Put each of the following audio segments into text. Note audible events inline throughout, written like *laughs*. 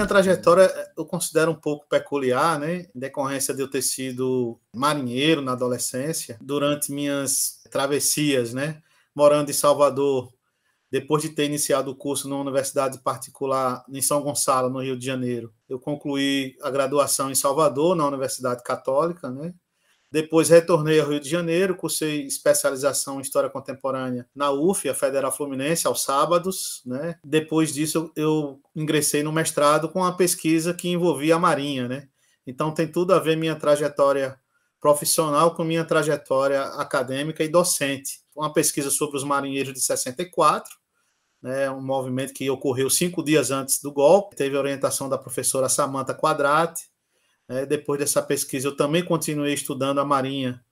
minha trajetória eu considero um pouco peculiar, né? Em decorrência de eu ter sido marinheiro na adolescência, durante minhas travessias, né? Morando em Salvador, depois de ter iniciado o curso numa universidade particular em São Gonçalo, no Rio de Janeiro, eu concluí a graduação em Salvador, na Universidade Católica, né? Depois retornei ao Rio de Janeiro, cursei especialização em História Contemporânea na UF, a Federal Fluminense, aos sábados. Né? Depois disso, eu ingressei no mestrado com uma pesquisa que envolvia a Marinha. Né? Então, tem tudo a ver minha trajetória profissional com minha trajetória acadêmica e docente. Uma pesquisa sobre os marinheiros de 64, né, um movimento que ocorreu cinco dias antes do golpe. Teve a orientação da professora Samanta Quadrati, é, depois dessa pesquisa, eu também continuei estudando a Marinha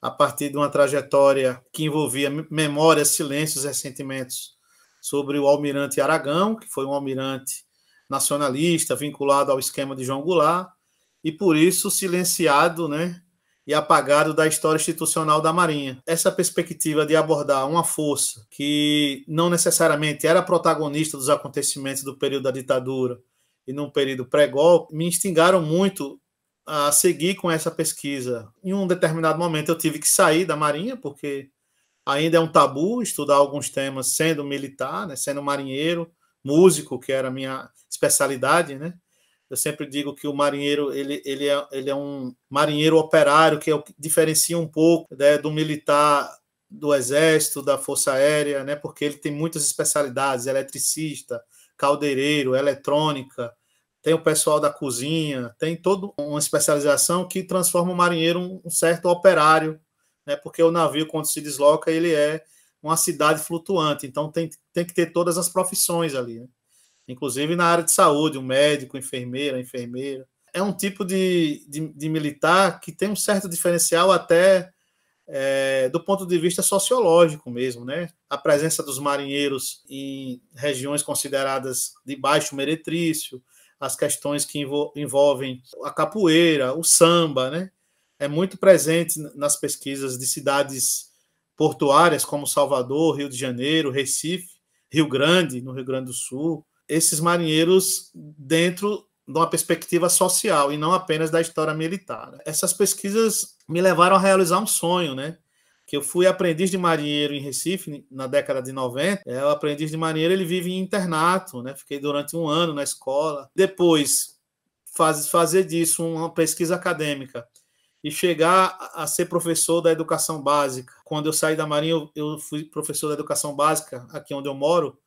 a partir de uma trajetória que envolvia memórias, silêncios, ressentimentos sobre o almirante Aragão, que foi um almirante nacionalista vinculado ao esquema de João Goulart e por isso silenciado, né, e apagado da história institucional da Marinha. Essa perspectiva de abordar uma força que não necessariamente era protagonista dos acontecimentos do período da ditadura e num período pré-golpe me instigaram muito a seguir com essa pesquisa. Em um determinado momento, eu tive que sair da Marinha, porque ainda é um tabu estudar alguns temas sendo militar, né, sendo marinheiro, músico, que era a minha especialidade, né? Eu sempre digo que o marinheiro ele, ele, é, ele é um marinheiro operário, que é o que diferencia um pouco né, do militar do Exército, da Força Aérea, né, porque ele tem muitas especialidades, eletricista, caldeireiro, eletrônica, tem o pessoal da cozinha, tem toda uma especialização que transforma o marinheiro um certo operário, né? porque o navio, quando se desloca, ele é uma cidade flutuante, então tem, tem que ter todas as profissões ali, né? inclusive na área de saúde, o um médico, enfermeira, enfermeira. É um tipo de, de, de, militar que tem um certo diferencial até é, do ponto de vista sociológico mesmo, né? A presença dos marinheiros em regiões consideradas de baixo meretrício, as questões que envolvem a capoeira, o samba, né? É muito presente nas pesquisas de cidades portuárias como Salvador, Rio de Janeiro, Recife, Rio Grande, no Rio Grande do Sul. Esses marinheiros dentro de uma perspectiva social e não apenas da história militar. Essas pesquisas me levaram a realizar um sonho, né? que eu fui aprendiz de marinheiro em Recife na década de 90. É, o aprendiz de marinheiro ele vive em internato, né? Fiquei durante um ano na escola. Depois faz, fazer disso uma pesquisa acadêmica e chegar a ser professor da educação básica. Quando eu saí da Marinha, eu, eu fui professor da educação básica aqui onde eu moro,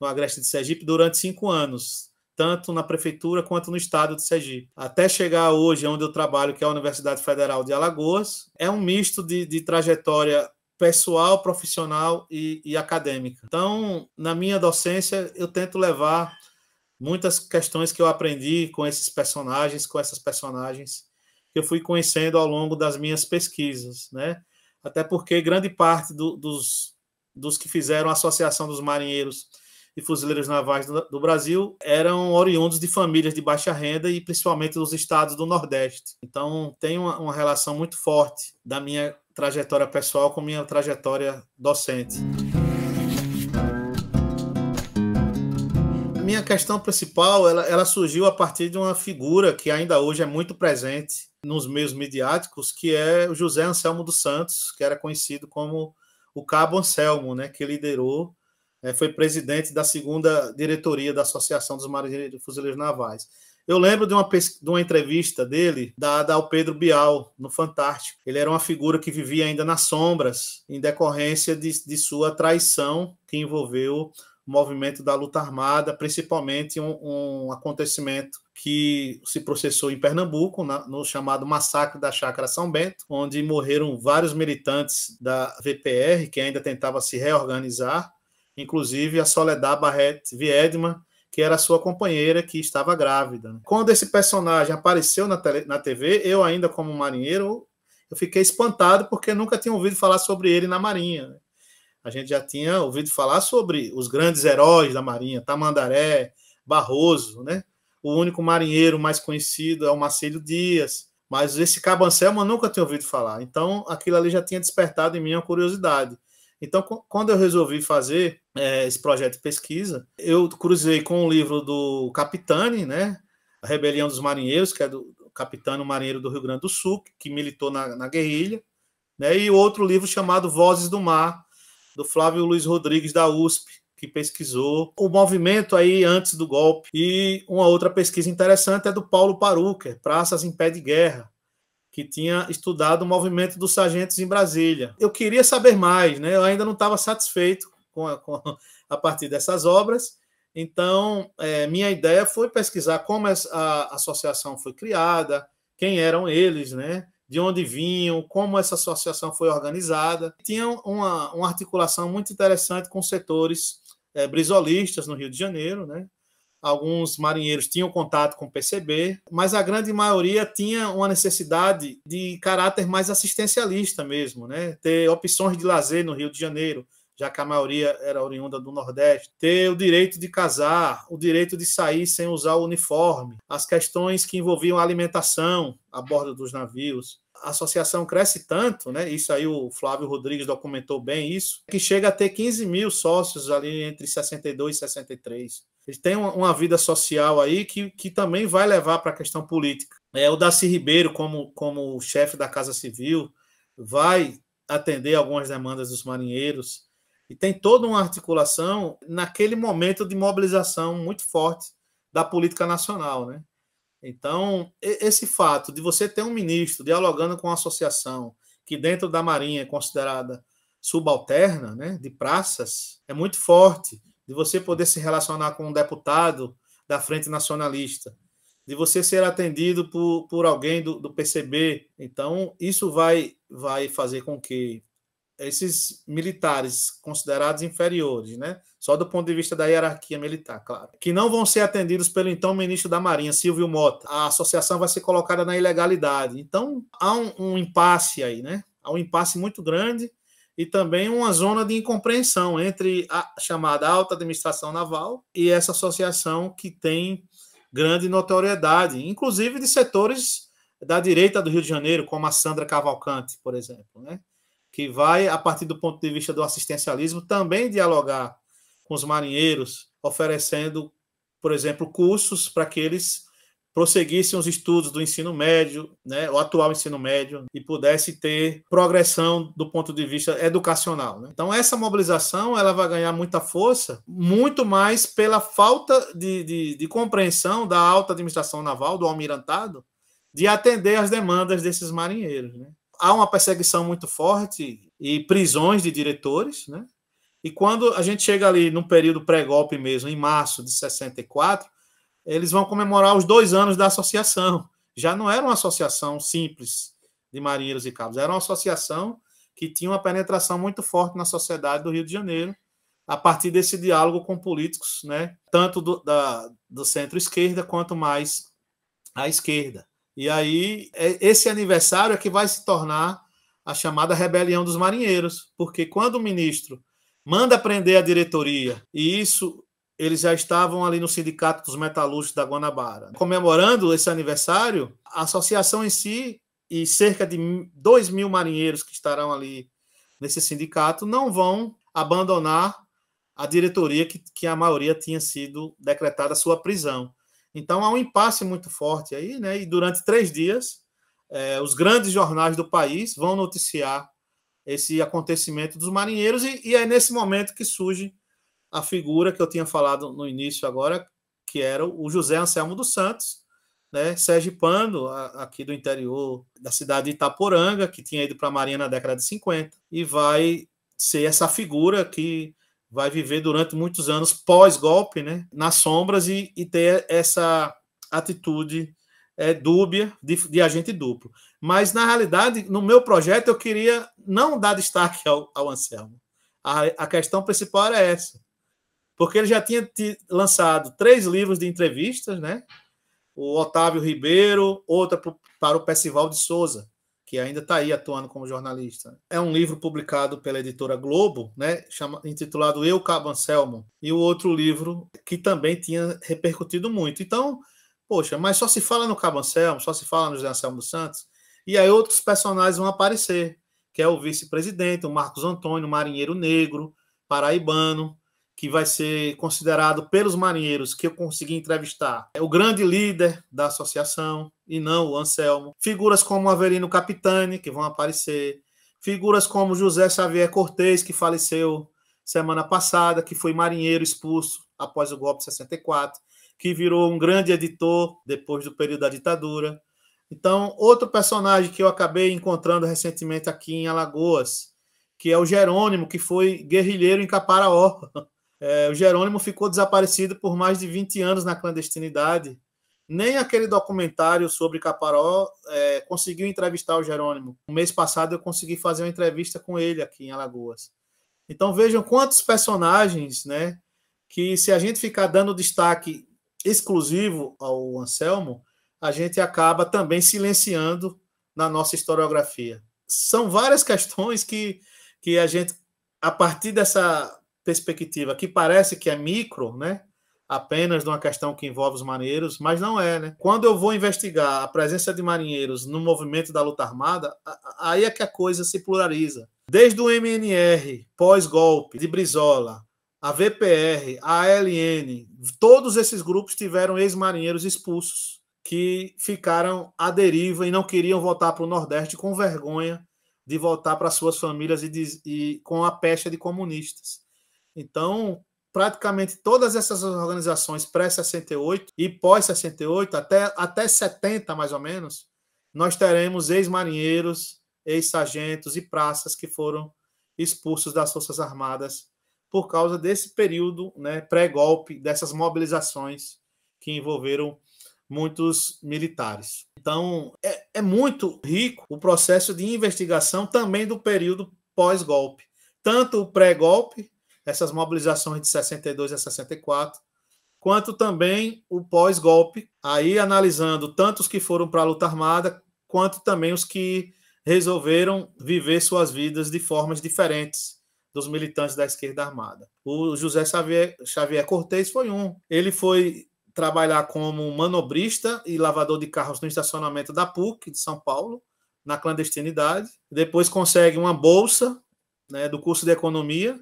no Agreste de Sergipe, durante cinco anos tanto na prefeitura quanto no estado de Sergipe. Até chegar hoje onde eu trabalho, que é a Universidade Federal de Alagoas, é um misto de, de trajetória pessoal, profissional e, e acadêmica. Então, na minha docência, eu tento levar muitas questões que eu aprendi com esses personagens, com essas personagens que eu fui conhecendo ao longo das minhas pesquisas, né? Até porque grande parte do, dos, dos que fizeram a Associação dos Marinheiros de fuzileiros navais do, do Brasil eram oriundos de famílias de baixa renda e principalmente dos estados do Nordeste. Então, tem uma, uma relação muito forte da minha trajetória pessoal com minha trajetória docente. minha questão principal ela, ela, surgiu a partir de uma figura que ainda hoje é muito presente nos meios midiáticos, que é o José Anselmo dos Santos, que era conhecido como o Cabo Anselmo, né, que liderou é, foi presidente da segunda diretoria da Associação dos Marinheiros e Fuzileiros Navais. Eu lembro de uma, de uma entrevista dele dada ao Pedro Bial, no Fantástico. Ele era uma figura que vivia ainda nas sombras, em decorrência de, de sua traição que envolveu o movimento da luta armada, principalmente um, um acontecimento que se processou em Pernambuco, na, no chamado Massacre da Chácara São Bento, onde morreram vários militantes da VPR, que ainda tentava se reorganizar, inclusive a Soledad Barrett Viedma, que era sua companheira que estava grávida. Né? Quando esse personagem apareceu na, tele, na TV, eu ainda como marinheiro, eu fiquei espantado porque nunca tinha ouvido falar sobre ele na Marinha. Né? A gente já tinha ouvido falar sobre os grandes heróis da Marinha, Tamandaré, Barroso, né? O único marinheiro mais conhecido é o Marcelo Dias, mas esse Cabancelma eu nunca tinha ouvido falar. Então, aquilo ali já tinha despertado em mim a curiosidade. Então, quando eu resolvi fazer é, esse projeto de pesquisa, eu cruzei com o livro do Capitani, né? A Rebelião dos Marinheiros, que é do Capitano Marinheiro do Rio Grande do Sul, que militou na, na guerrilha, né? E outro livro chamado Vozes do Mar, do Flávio Luiz Rodrigues, da USP, que pesquisou o movimento aí antes do golpe. E uma outra pesquisa interessante é do Paulo Paruca, Praças em Pé de Guerra, que tinha estudado o movimento dos sargentos em Brasília. Eu queria saber mais, né? Eu ainda não estava satisfeito com a, com a, partir dessas obras. Então, é, minha ideia foi pesquisar como a associação foi criada, quem eram eles, né? de onde vinham, como essa associação foi organizada. Tinha uma, uma articulação muito interessante com setores é, brisolistas no Rio de Janeiro, né? alguns marinheiros tinham contato com o PCB, mas a grande maioria tinha uma necessidade de caráter mais assistencialista mesmo, né? Ter opções de lazer no Rio de Janeiro, já que a maioria era oriunda do Nordeste, ter o direito de casar, o direito de sair sem usar o uniforme, as questões que envolviam a alimentação a bordo dos navios associação cresce tanto, né? Isso aí o Flávio Rodrigues documentou bem isso, que chega a ter 15 mil sócios ali entre 62 e 63. Ele tem uma vida social aí que, que também vai levar para a questão política. É, o Daci Ribeiro, como, como chefe da Casa Civil, vai atender algumas demandas dos marinheiros. E tem toda uma articulação naquele momento de mobilização muito forte da política nacional, né? Então, esse fato de você ter um ministro dialogando com uma associação que dentro da Marinha é considerada subalterna, né, de praças, é muito forte. De você poder se relacionar com um deputado da Frente Nacionalista, de você ser atendido por, por alguém do, do PCB. Então, isso vai, vai fazer com que esses militares considerados inferiores, né? Só do ponto de vista da hierarquia militar, claro, que não vão ser atendidos pelo então ministro da Marinha, Silvio Mota. A associação vai ser colocada na ilegalidade. Então há um, um impasse aí, né? Há um impasse muito grande e também uma zona de incompreensão entre a chamada alta administração naval e essa associação que tem grande notoriedade, inclusive de setores da direita do Rio de Janeiro, como a Sandra Cavalcante, por exemplo, né? que vai, a partir do ponto de vista do assistencialismo, também dialogar com os marinheiros, oferecendo, por exemplo, cursos para que eles prosseguissem os estudos do ensino médio, né, o atual ensino médio, e pudesse ter progressão do ponto de vista educacional. Né? Então, essa mobilização ela vai ganhar muita força, muito mais pela falta de, de, de compreensão da alta administração naval, do almirantado, de atender às demandas desses marinheiros. Né? há uma perseguição muito forte e prisões de diretores, né? E quando a gente chega ali no período pré-golpe mesmo, em março de 64, eles vão comemorar os dois anos da associação. Já não era uma associação simples de marinheiros e cabos, era uma associação que tinha uma penetração muito forte na sociedade do Rio de Janeiro, a partir desse diálogo com políticos, né? tanto do, do centro-esquerda quanto mais à esquerda. E aí, é, esse aniversário é que vai se tornar a chamada rebelião dos marinheiros, porque quando o ministro manda prender a diretoria, e isso eles já estavam ali no Sindicato dos Metalúrgicos da Guanabara, comemorando esse aniversário, a associação em si e cerca de 2 mil marinheiros que estarão ali nesse sindicato não vão abandonar a diretoria que, que a maioria tinha sido decretada sua prisão. Então há um impasse muito forte aí, né? E durante três dias, é, os grandes jornais do país vão noticiar esse acontecimento dos marinheiros, e, e é nesse momento que surge a figura que eu tinha falado no início agora, que era o José Anselmo dos Santos, né, Pando aqui do interior da cidade de Itaporanga, que tinha ido para a Marinha na década de 50, e vai ser essa figura que vai viver durante muitos anos pós-golpe, né, nas sombras e, e ter essa atitude é, dúbia de, de, agente duplo. Mas, na realidade, no meu projeto, eu queria não dar destaque ao, ao Anselmo. A, a questão principal era essa. Porque ele já tinha lançado três livros de entrevistas, né? O Otávio Ribeiro, outra para o Percival de Souza, que ainda está aí atuando como jornalista. É um livro publicado pela editora Globo, né, chama, intitulado Eu, Cabo Anselmo, e o outro livro que também tinha repercutido muito. Então, poxa, mas só se fala no Cabo Anselmo, só se fala no José Anselmo Santos, e aí outros personagens vão aparecer, que é o vice-presidente, o Marcos Antônio, marinheiro negro, paraibano, que vai ser considerado pelos marinheiros que eu consegui entrevistar é o grande líder da associação e não o Anselmo. Figuras como Averino Capitani, que vão aparecer. Figuras como José Xavier Cortes, que faleceu semana passada, que foi marinheiro expulso após o golpe de 64, que virou um grande editor depois do período da ditadura. Então, outro personagem que eu acabei encontrando recentemente aqui em Alagoas, que é o Jerônimo, que foi guerrilheiro em Caparaó. *laughs* É, o Jerônimo ficou desaparecido por mais de 20 anos na clandestinidade. Nem aquele documentário sobre Caparó é, conseguiu entrevistar o Jerônimo. No mês passado eu consegui fazer uma entrevista com ele aqui em Alagoas. Então vejam quantos personagens, né? Que se a gente ficar dando destaque exclusivo ao Anselmo, a gente acaba também silenciando na nossa historiografia. São várias questões que, que a gente, a partir dessa perspectiva que parece que é micro, né? Apenas de uma questão que envolve os marinheiros, mas não é, né? Quando eu vou investigar a presença de marinheiros no movimento da luta armada, aí é que a coisa se pluraliza. Desde o MNR, pós-golpe de Brizola, a VPR, a ALN, todos esses grupos tiveram ex-marinheiros expulsos que ficaram à deriva e não queriam voltar para o Nordeste com vergonha de voltar para suas famílias e, de, e com a pecha de comunistas. Então, praticamente todas essas organizações pré-68 e pós-68, até, até 70 mais ou menos, nós teremos ex-marinheiros, ex-sargentos e praças que foram expulsos das Forças Armadas por causa desse período né, pré-golpe, dessas mobilizações que envolveram muitos militares. Então, é, é muito rico o processo de investigação também do período pós-golpe. Tanto o pré-golpe, essas mobilizações de 62 a 64, quanto também o pós-golpe, aí analisando tanto os que foram para a luta armada, quanto também os que resolveram viver suas vidas de formas diferentes dos militantes da esquerda armada. O José Xavier, Xavier Cortes foi um. Ele foi trabalhar como manobrista e lavador de carros no estacionamento da PUC de São Paulo, na clandestinidade. Depois consegue uma bolsa né, do curso de economia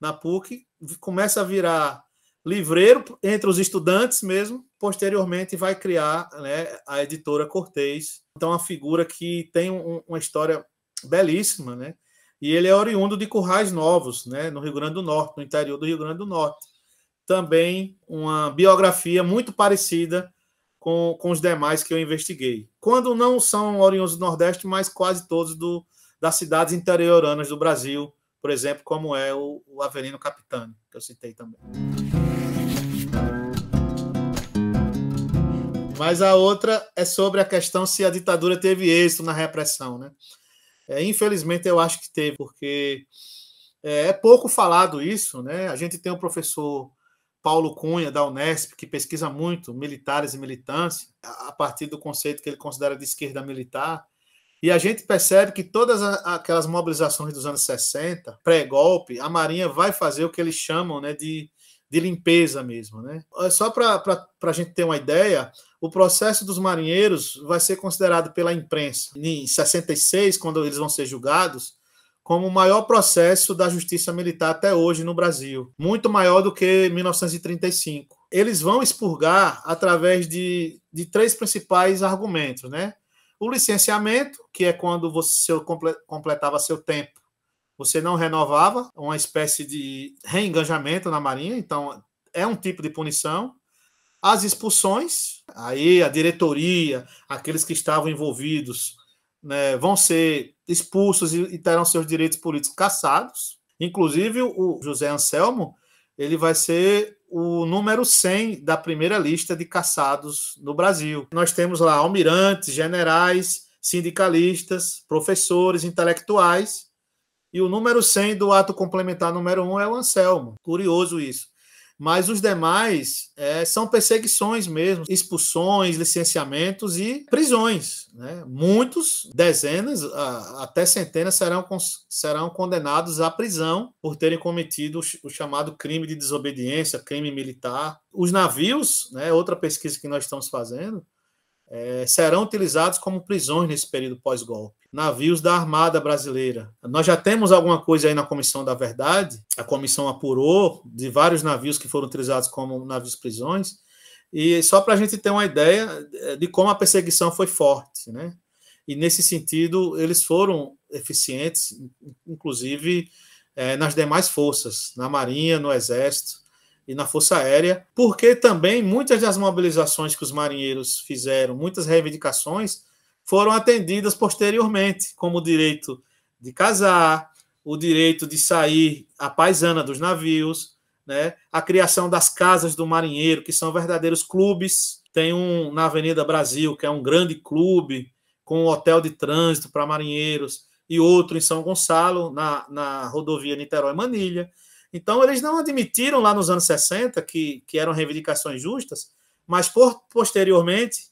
na PUC, começa a virar livreiro entre os estudantes mesmo, posteriormente vai criar né, a editora Cortez. Então, é uma figura que tem um, uma história belíssima, né? E ele é oriundo de Currais Novos, né, no Rio Grande do Norte, no interior do Rio Grande do Norte. Também uma biografia muito parecida com, com os demais que eu investiguei. Quando não são oriundos do Nordeste, mas quase todos do, das cidades interioranas do Brasil, por exemplo, como é o, o Avelino Capitani, que eu citei também. Mas a outra é sobre a questão se a ditadura teve êxito na repressão. Né? É, infelizmente, eu acho que teve, porque é, é, pouco falado isso. Né? A gente tem o professor Paulo Cunha, da Unesp, que pesquisa muito militares e militância, a partir do conceito que ele considera de esquerda militar. E a gente percebe que todas aquelas mobilizações dos anos 60, pré-golpe, a Marinha vai fazer o que eles chamam né, de, de limpeza mesmo. Né? É só para a gente ter uma ideia, o processo dos marinheiros vai ser considerado pela imprensa, em 66, quando eles vão ser julgados, como o maior processo da justiça militar até hoje no Brasil, muito maior do que 1935. Eles vão expurgar através de, de três principais argumentos, né? O licenciamento, que é quando você completava seu tempo, você não renovava, é uma espécie de reengajamento na Marinha, então é um tipo de punição. As expulsões, aí a diretoria, aqueles que estavam envolvidos, né, vão ser expulsos e, terão seus direitos políticos cassados. Inclusive, o José Anselmo ele vai ser o número 100 da primeira lista de caçados no Brasil. Nós temos lá almirantes, generais, sindicalistas, professores, intelectuais. E o número 100 do ato complementar número 1 é o Anselmo. Curioso isso mas os demais é, são perseguições mesmo, expulsões, licenciamentos e prisões. Né? Muitos, dezenas, a, até centenas, serão, serão condenados à prisão por terem cometido o chamado crime de desobediência, crime militar. Os navios, né, outra pesquisa que nós estamos fazendo, é, serão utilizados como prisões nesse período pós-golpe. Navios da Armada Brasileira. Nós já temos alguma coisa aí na Comissão da Verdade, a comissão apurou de vários navios que foram utilizados como navios prisões, e só para a gente ter uma ideia é, de como a perseguição foi forte, né? E nesse sentido, eles foram eficientes, inclusive é, nas demais forças, na Marinha, no Exército, e na Força Aérea, porque também muitas das mobilizações que os marinheiros fizeram, muitas reivindicações, foram atendidas posteriormente, como o direito de casar, o direito de sair a paisana dos navios, né? a criação das casas do marinheiro, que são verdadeiros clubes. Tem um na Avenida Brasil, que é um grande clube, com um hotel de trânsito para marinheiros, e outro em São Gonçalo, na, na rodovia Niterói-Manilha. Então, eles não admitiram lá nos anos 60 que, que eram reivindicações justas, mas por, posteriormente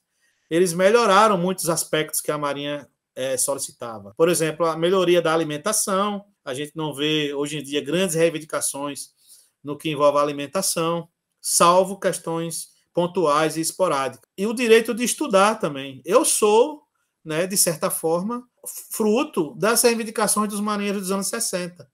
eles melhoraram muitos aspectos que a Marinha é, solicitava. Por exemplo, a melhoria da alimentação. A gente não vê hoje em dia grandes reivindicações no que envolve a alimentação, salvo questões pontuais e esporádicas. E o direito de estudar também. Eu sou, né, de certa forma, fruto das reivindicações dos marinheiros dos anos 60.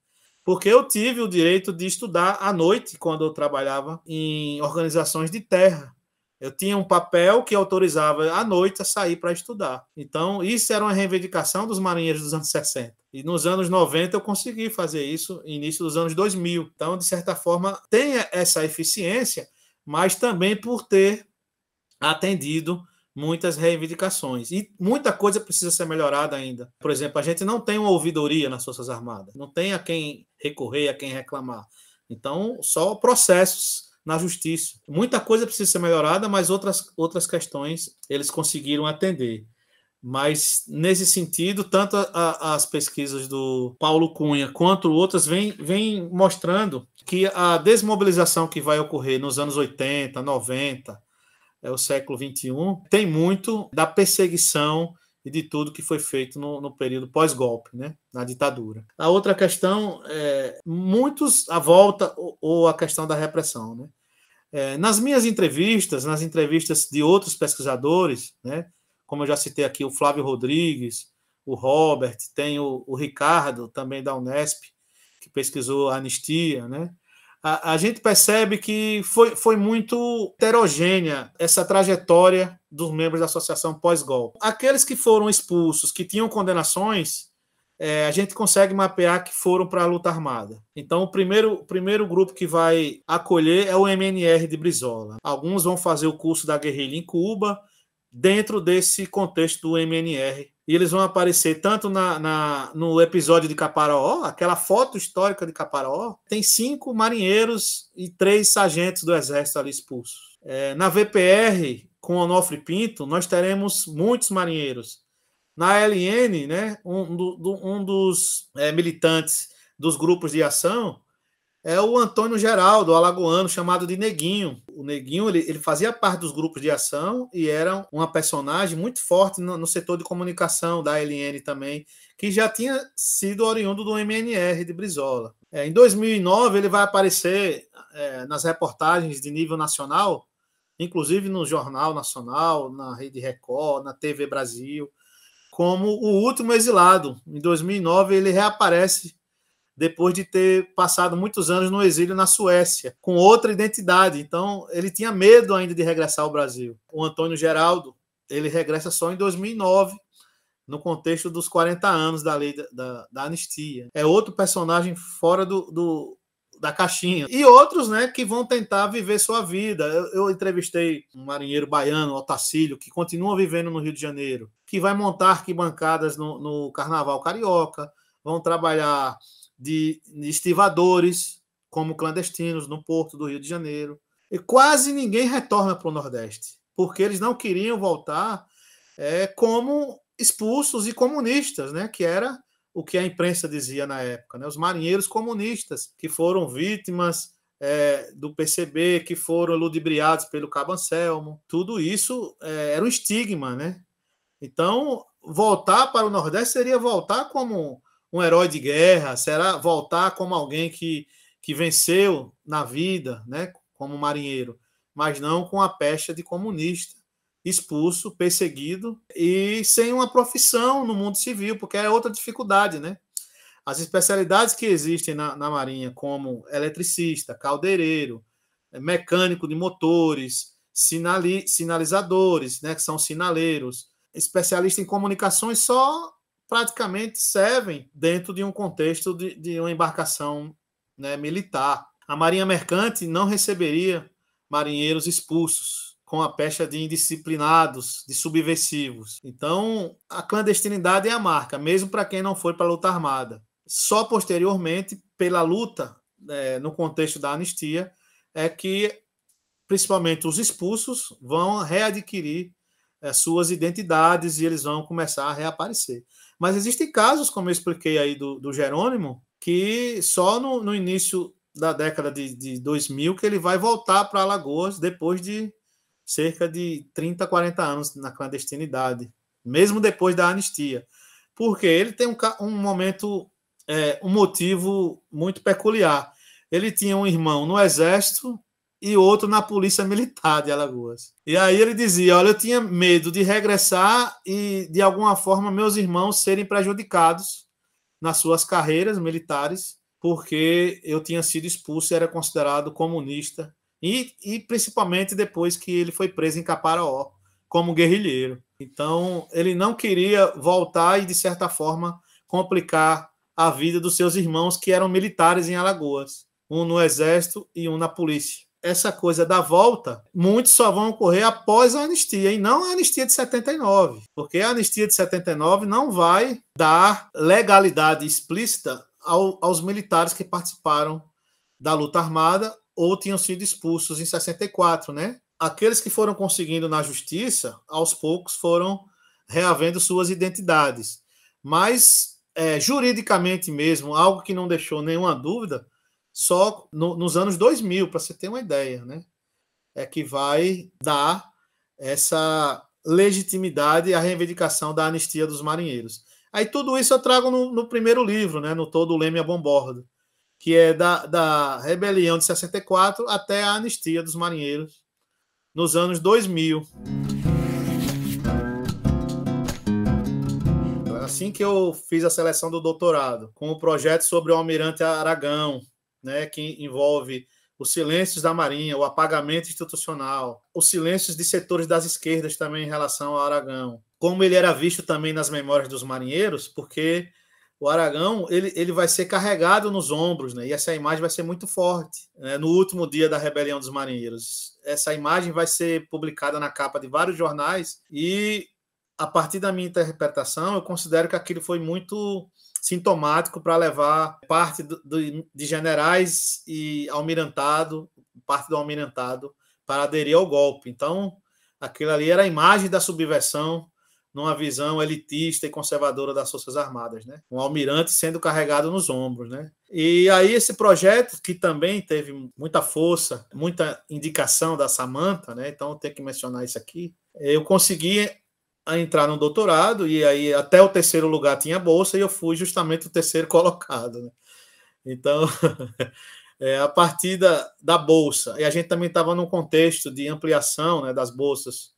Porque eu tive o direito de estudar à noite, quando eu trabalhava em organizações de terra. Eu tinha um papel que autorizava à noite a sair para estudar. Então, isso era uma reivindicação dos marinheiros dos anos 60. E nos anos 90 eu consegui fazer isso, início dos anos 2000. Então, de certa forma, tem essa eficiência, mas também por ter atendido muitas reivindicações. E muita coisa precisa ser melhorada ainda. Por exemplo, a gente não tem uma ouvidoria nas Forças Armadas. Não tem a quem recorrer, a quem reclamar. Então, só processos na justiça. Muita coisa precisa ser melhorada, mas outras, outras questões eles conseguiram atender. Mas, nesse sentido, tanto a, a, as pesquisas do Paulo Cunha quanto outras vêm vem mostrando que a desmobilização que vai ocorrer nos anos 80, 90, é o século 21, tem muito da perseguição e de tudo que foi feito no, no período pós-golpe, né, na ditadura. A outra questão é muitos a volta ou, ou a questão da repressão, né? É, nas minhas entrevistas, nas entrevistas de outros pesquisadores, né, como eu já citei aqui o Flávio Rodrigues, o Robert, tem o, o Ricardo também da Unesp que pesquisou a anistia, né? a, a, gente percebe que foi, foi muito heterogênea essa trajetória dos membros da associação pós-golpe. Aqueles que foram expulsos, que tinham condenações, é, a gente consegue mapear que foram para a luta armada. Então, o primeiro, o primeiro grupo que vai acolher é o MNR de Brizola. Alguns vão fazer o curso da guerrilha em Cuba, dentro desse contexto do MNR e eles vão aparecer tanto na, na no episódio de Caparaó, aquela foto histórica de Caparaó, tem cinco marinheiros e três sargentos do exército ali expulsos. É, na VPR, com Onofre Pinto, nós teremos muitos marinheiros. Na LN, né, um, do, um dos é, militantes dos grupos de ação, é o Antônio Geraldo, alagoano, chamado de Neguinho. O Neguinho ele, ele fazia parte dos grupos de ação e era uma personagem muito forte no, no, setor de comunicação da LN também, que já tinha sido oriundo do MNR de Brizola. É, em 2009, ele vai aparecer é, nas reportagens de nível nacional, inclusive no Jornal Nacional, na Rede Record, na TV Brasil, como o último exilado. Em 2009, ele reaparece depois de ter passado muitos anos no exílio na Suécia, com outra identidade. Então, ele tinha medo ainda de regressar ao Brasil. O Antônio Geraldo, ele regressa só em 2009, no contexto dos 40 anos da lei da, da, da anistia. É outro personagem fora do, do, da caixinha. E outros né, que vão tentar viver sua vida. Eu, eu entrevistei um marinheiro baiano, Otacílio, que continua vivendo no Rio de Janeiro, que vai montar arquibancadas no, no Carnaval Carioca, vão trabalhar de estivadores como clandestinos no porto do Rio de Janeiro. E quase ninguém retorna para o Nordeste, porque eles não queriam voltar é, como expulsos e comunistas, né? que era o que a imprensa dizia na época. Né? Os marinheiros comunistas, que foram vítimas é, do PCB, que foram ludibriados pelo Cabo Anselmo. Tudo isso é, era um estigma. Né? Então, voltar para o Nordeste seria voltar como um herói de guerra? Será voltar como alguém que, que venceu na vida, né, como marinheiro, mas não com a pecha de comunista, expulso, perseguido e sem uma profissão no mundo civil, porque é outra dificuldade, né? As especialidades que existem na, na Marinha, como eletricista, caldeireiro, mecânico de motores, sinali, sinalizadores, né, que são sinaleiros, especialista em comunicações, só praticamente servem dentro de um contexto de, de uma embarcação né, militar. A Marinha Mercante não receberia marinheiros expulsos com a pecha de indisciplinados, de subversivos. Então, a clandestinidade é a marca, mesmo para quem não foi para a luta armada. Só posteriormente, pela luta, é, no contexto da anistia, é que principalmente os expulsos vão readquirir é, suas identidades e eles vão começar a reaparecer. Mas existem casos, como eu expliquei aí do, do Jerônimo, que só no, no início da década de, de 2000 que ele vai voltar para Alagoas depois de cerca de 30, 40 anos na clandestinidade, mesmo depois da anistia. Porque ele tem um, um momento, é, um motivo muito peculiar. Ele tinha um irmão no exército e outro na Polícia Militar de Alagoas. E aí ele dizia: Olha, eu tinha medo de regressar e, de alguma forma, meus irmãos serem prejudicados nas suas carreiras militares, porque eu tinha sido expulso e era considerado comunista. E, e principalmente depois que ele foi preso em Caparaó como guerrilheiro. Então, ele não queria voltar e, de certa forma, complicar a vida dos seus irmãos que eram militares em Alagoas, um no exército e um na polícia essa coisa da volta, muitos só vão ocorrer após a anistia, e não a anistia de 79, porque a anistia de 79 não vai dar legalidade explícita ao, aos militares que participaram da luta armada ou tinham sido expulsos em 64, né? Aqueles que foram conseguindo na justiça, aos poucos foram reavendo suas identidades. Mas, é, juridicamente mesmo, algo que não deixou nenhuma dúvida, só no, nos anos 2000, para você ter uma ideia, né? É que vai dar essa legitimidade à reivindicação da anistia dos marinheiros. Aí tudo isso eu trago no, no primeiro livro, né? No Todo Leme a Bombordo, que é da, da rebelião de 64 até a anistia dos marinheiros nos anos 2000. Então, é assim que eu fiz a seleção do doutorado, com o um projeto sobre o almirante Aragão, né, que envolve os silêncios da Marinha, o apagamento institucional, os silêncios de setores das esquerdas também em relação ao Aragão, como ele era visto também nas memórias dos marinheiros, porque o Aragão ele, ele vai ser carregado nos ombros, né? E essa imagem vai ser muito forte né? no último dia da rebelião dos marinheiros. Essa imagem vai ser publicada na capa de vários jornais e a partir da minha interpretação eu considero que aquilo foi muito sintomático para levar parte do, do, de generais e almirantado, parte do almirantado, para aderir ao golpe. Então, aquilo ali era a imagem da subversão numa visão elitista e conservadora das Forças Armadas, né? Um almirante sendo carregado nos ombros, né? E aí esse projeto que também teve muita força, muita indicação da Samanta, né? Então eu tenho que mencionar isso aqui. Eu consegui a entrar no doutorado, e aí até o terceiro lugar tinha bolsa, e eu fui justamente o terceiro *laughs* colocado. Né? Então, *laughs* é, a partir da, da bolsa, e a gente também estava num contexto de ampliação né, das bolsas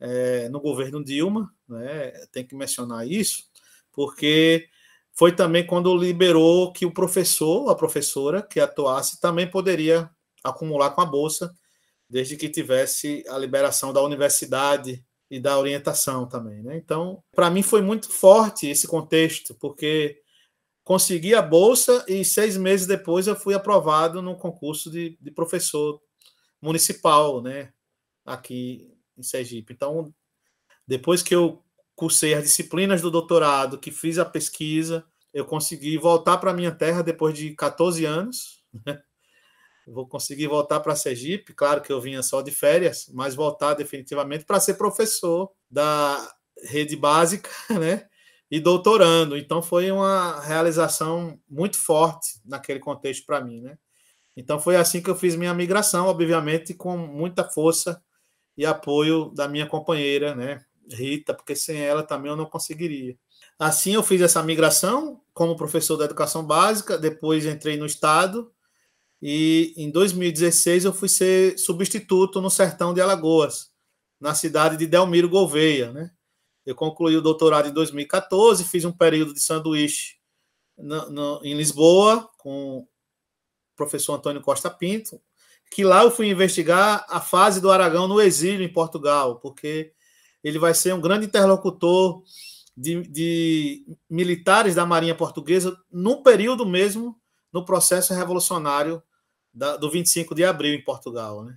é, no governo Dilma, né, tem que mencionar isso, porque foi também quando liberou que o professor, a professora que atuasse, também poderia acumular com a bolsa, desde que tivesse a liberação da universidade e da orientação também. Né? Então, para mim foi muito forte esse contexto, porque consegui a bolsa e seis meses depois eu fui aprovado no concurso de, de professor municipal, né? Aqui em Sergipe. Então, depois que eu cursei as disciplinas do doutorado, que fiz a pesquisa, eu consegui voltar para minha terra depois de 14 anos. Né? Vou conseguir voltar para Sergipe, claro que eu vinha só de férias, mas voltar definitivamente para ser professor da rede básica, *laughs* né? E doutorando. Então foi uma realização muito forte naquele contexto para mim, né? Então foi assim que eu fiz minha migração, obviamente com muita força e apoio da minha companheira, né, Rita, porque sem ela também eu não conseguiria. Assim eu fiz essa migração como professor da educação básica, depois entrei no estado e em 2016 eu fui ser substituto no sertão de Alagoas, na cidade de Delmiro Gouveia, né? Eu concluí o doutorado em 2014, fiz um período de sanduíche no, no, em Lisboa com o professor Antônio Costa Pinto, que lá eu fui investigar a fase do Aragão no exílio em Portugal, porque ele vai ser um grande interlocutor de, de, militares da Marinha Portuguesa no período mesmo no processo revolucionário da, do 25 de abril em Portugal. Né?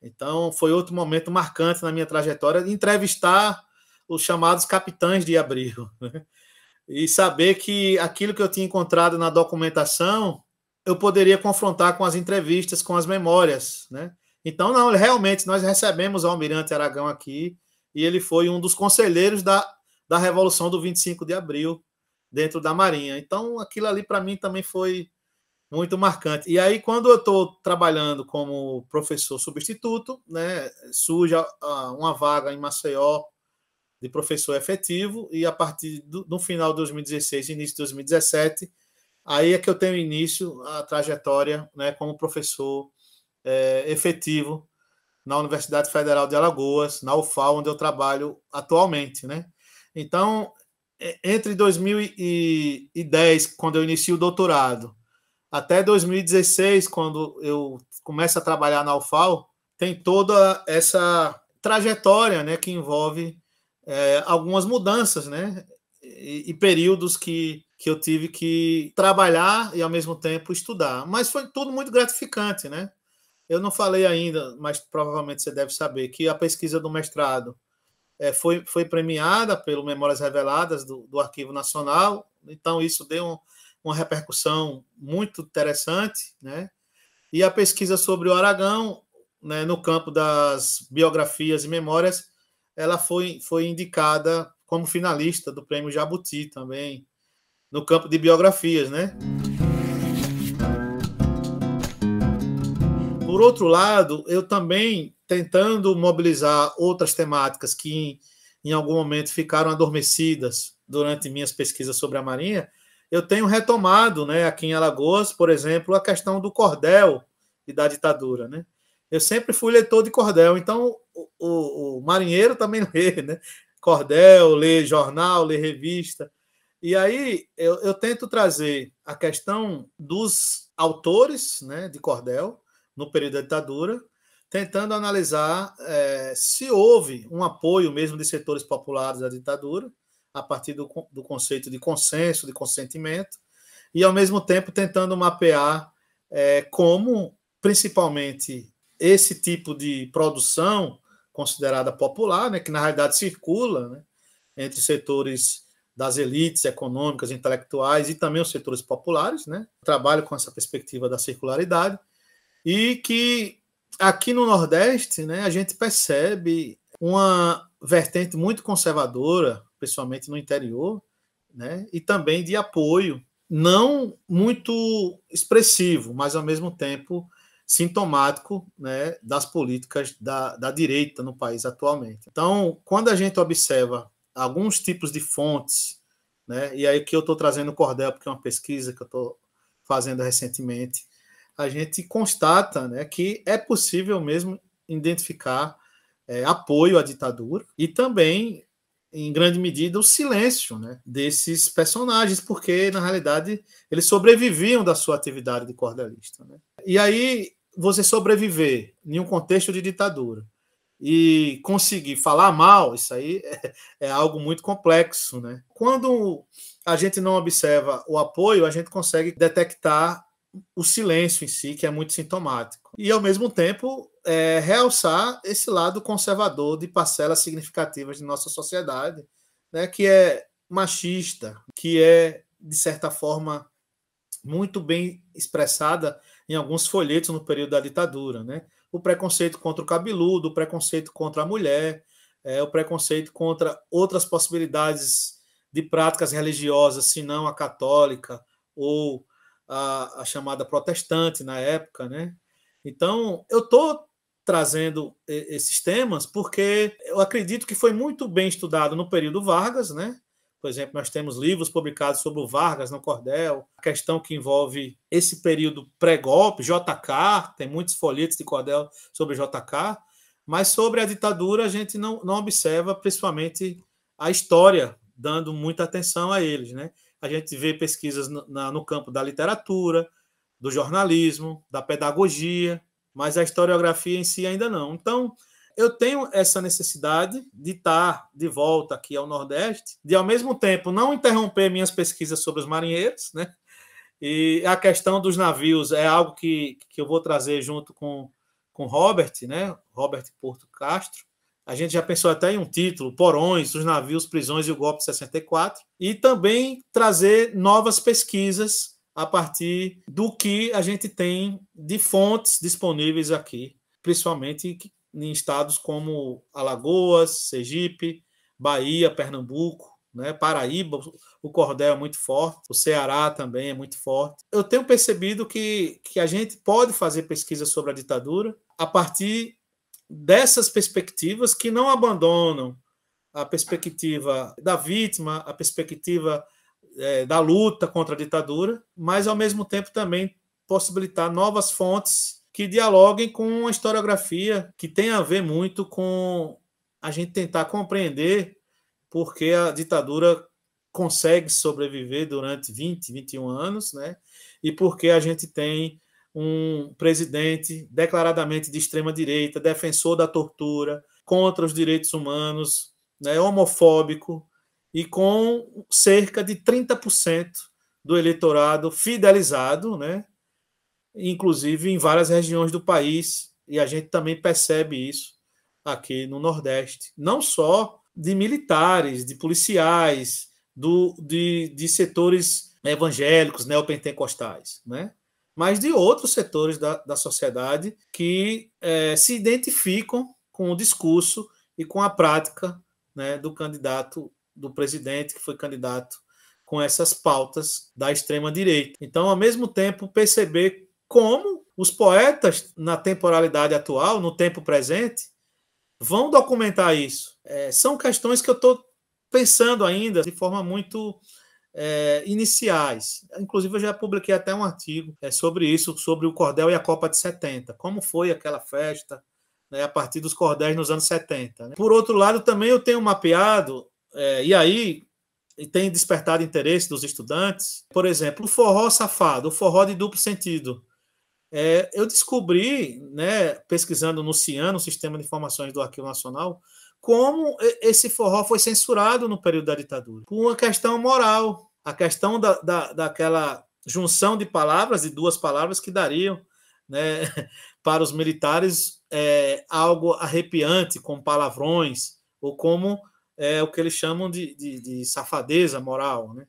Então, foi outro momento marcante na minha trajetória de entrevistar os chamados capitães de abril. *laughs* Né? E saber que aquilo que eu tinha encontrado na documentação eu poderia confrontar com as entrevistas, com as memórias. Né? Então, não, realmente, nós recebemos o Almirante Aragão aqui e ele foi um dos conselheiros da, da Revolução do 25 de Abril dentro da Marinha. Então, aquilo ali para mim também foi muito marcante. E aí, quando eu estou trabalhando como professor substituto, né, surge uma vaga em Maceió de professor efetivo, e a partir do final de 2016, início de 2017, aí é que eu tenho início a trajetória né, como professor é, efetivo na Universidade Federal de Alagoas, na UFAL, onde eu trabalho atualmente. Né? Então, entre 2010, quando eu inicio o doutorado, até 2016, quando eu começo a trabalhar na UFAL, tem toda essa trajetória né, que envolve é, algumas mudanças né, e, e períodos que, que eu tive que trabalhar e, ao mesmo tempo, estudar. Mas foi tudo muito gratificante. Né? Eu não falei ainda, mas provavelmente você deve saber, que a pesquisa do mestrado é, foi, foi premiada pelo Memórias Reveladas do, do Arquivo Nacional. Então, isso deu um uma repercussão muito interessante, né? E a pesquisa sobre o Aragão, né, no campo das biografias e memórias, ela foi, foi indicada como finalista do Prêmio Jabuti também, no campo de biografias, né? Por outro lado, eu também tentando mobilizar outras temáticas que em algum momento ficaram adormecidas durante minhas pesquisas sobre a Marinha, eu tenho retomado, né, aqui em Alagoas, por exemplo, a questão do cordel e da ditadura, né? Eu sempre fui leitor de cordel, então o, o, o marinheiro também lê, né? Cordel, lê jornal, lê revista. E aí eu, eu tento trazer a questão dos autores né, de cordel no período da ditadura, tentando analisar é, se houve um apoio mesmo de setores populares à ditadura, a partir do, do conceito de consenso, de consentimento, e ao mesmo tempo tentando mapear é, como, principalmente, esse tipo de produção considerada popular, né, que na realidade circula né, entre setores das elites econômicas, intelectuais e também os setores populares, né, trabalho com essa perspectiva da circularidade e que aqui no Nordeste, né, a gente percebe uma vertente muito conservadora pessoalmente no interior, né? e também de apoio, não muito expressivo, mas ao mesmo tempo sintomático né, das políticas da, da direita no país atualmente. Então, quando a gente observa alguns tipos de fontes, né, e aí que eu estou trazendo o cordel, porque é uma pesquisa que eu estou fazendo recentemente, a gente constata né, que é possível mesmo identificar é, apoio à ditadura e também em grande medida, o silêncio né, desses personagens, porque, na realidade, eles sobreviviam da sua atividade de cordelista. Né? E aí, você sobreviver em um contexto de ditadura e conseguir falar mal, isso aí é, é algo muito complexo. Né? Quando a gente não observa o apoio, a gente consegue detectar o silêncio em si, que é muito sintomático e, ao mesmo tempo, é, realçar esse lado conservador de parcelas significativas de nossa sociedade, né, que é machista, que é, de certa forma, muito bem expressada em alguns folhetos no período da ditadura. Né? O preconceito contra o cabeludo, o preconceito contra a mulher, é, o preconceito contra outras possibilidades de práticas religiosas, se não a católica ou a, a chamada protestante na época, né? Então, eu estou trazendo esses temas porque eu acredito que foi muito bem estudado no período Vargas, né? Por exemplo, nós temos livros publicados sobre o Vargas no Cordel, a questão que envolve esse período pré-golpe, JK, tem muitos folhetos de Cordel sobre JK, mas sobre a ditadura a gente não, não observa, principalmente a história, dando muita atenção a eles. Né? A gente vê pesquisas no, na, no campo da literatura, do jornalismo, da pedagogia, mas a historiografia em si ainda não. Então, eu tenho essa necessidade de estar de volta aqui ao Nordeste, de ao mesmo tempo não interromper minhas pesquisas sobre os marinheiros, né? E a questão dos navios é algo que, que eu vou trazer junto com com Robert, né? Robert Porto Castro. A gente já pensou até em um título, Porões, os navios, prisões e o golpe de 64, e também trazer novas pesquisas a partir do que a gente tem de fontes disponíveis aqui, principalmente em estados como Alagoas, Sergipe, Bahia, Pernambuco, né? Paraíba, o cordel é muito forte, o Ceará também é muito forte. Eu tenho percebido que, que a gente pode fazer pesquisa sobre a ditadura a partir dessas perspectivas que não abandonam a perspectiva da vítima, a perspectiva é, da luta contra a ditadura, mas ao mesmo tempo também possibilitar novas fontes que dialoguem com a historiografia que tem a ver muito com a gente tentar compreender por que a ditadura consegue sobreviver durante 20, 21 anos, né? E que a gente tem um presidente declaradamente de extrema direita, defensor da tortura, contra os direitos humanos, né, homofóbico, e com cerca de 30% do eleitorado fidelizado, né? inclusive em várias regiões do país, e a gente também percebe isso aqui no Nordeste, não só de militares, de policiais, do, de, de setores evangélicos, neopentecostais, né? mas de outros setores da, da sociedade que é, se identificam com o discurso e com a prática né, do candidato do presidente que foi candidato com essas pautas da extrema-direita. Então, ao mesmo tempo, perceber como os poetas, na temporalidade atual, no tempo presente, vão documentar isso. É, são questões que eu estou pensando ainda de forma muito é, iniciais. Inclusive, eu já publiquei até um artigo é, sobre isso, sobre o cordel e a Copa de 70. Como foi aquela festa né, a partir dos cordéis nos anos 70. Né? Por outro lado, também eu tenho mapeado é, e aí tem despertado interesse dos estudantes. Por exemplo, o forró safado, o forró de duplo sentido. É, eu descobri, né, pesquisando no CIAN, no Sistema de Informações do Arquivo Nacional, como esse forró foi censurado no período da ditadura, por uma questão moral, a questão da, da, daquela junção de palavras, de duas palavras que dariam né, *laughs* para os militares é, algo arrepiante, com palavrões, ou como é, o que eles chamam de, de, de safadeza moral. Né?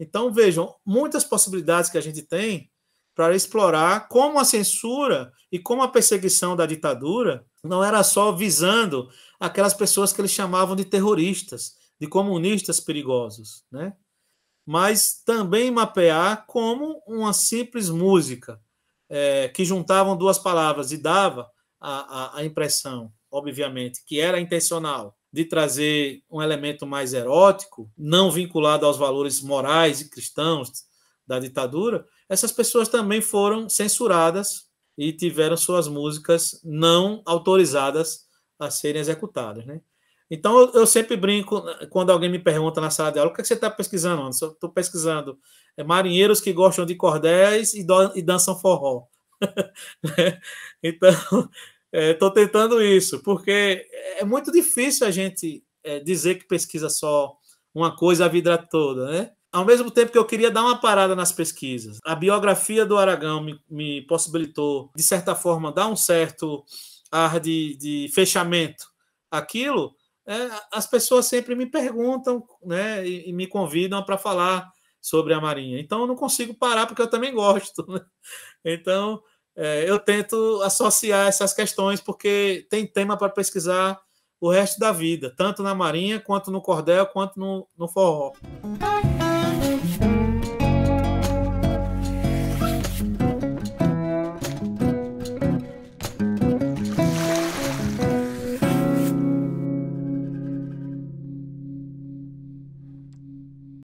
Então, vejam, muitas possibilidades que a gente tem para explorar como a censura e como a perseguição da ditadura não era só visando aquelas pessoas que eles chamavam de terroristas, de comunistas perigosos, né? mas também mapear como uma simples música é, que juntavam duas palavras e dava a, a, a impressão, obviamente, que era intencional, de trazer um elemento mais erótico, não vinculado aos valores morais e cristãos da ditadura, essas pessoas também foram censuradas e tiveram suas músicas não autorizadas a serem executadas, né? Então, eu, sempre brinco né, quando alguém me pergunta na sala de aula: o que, é que você está pesquisando, Anderson? Estou pesquisando é, marinheiros que gostam de cordéis e dançam forró. *laughs* Né? então, Estou é, tentando isso, porque é muito difícil a gente é, dizer que pesquisa só uma coisa a vida toda, né? Ao mesmo tempo que eu queria dar uma parada nas pesquisas, a biografia do Aragão me, me possibilitou, de certa forma, dar um certo ar de, de fechamento. Aquilo, é, as pessoas sempre me perguntam né, e, e me convidam para falar sobre a Marinha. Então, eu não consigo parar, porque eu também gosto. Né? Então, é, eu tento associar essas questões porque tem tema para pesquisar o resto da vida, tanto na Marinha, quanto no Cordel, quanto no, no Forró.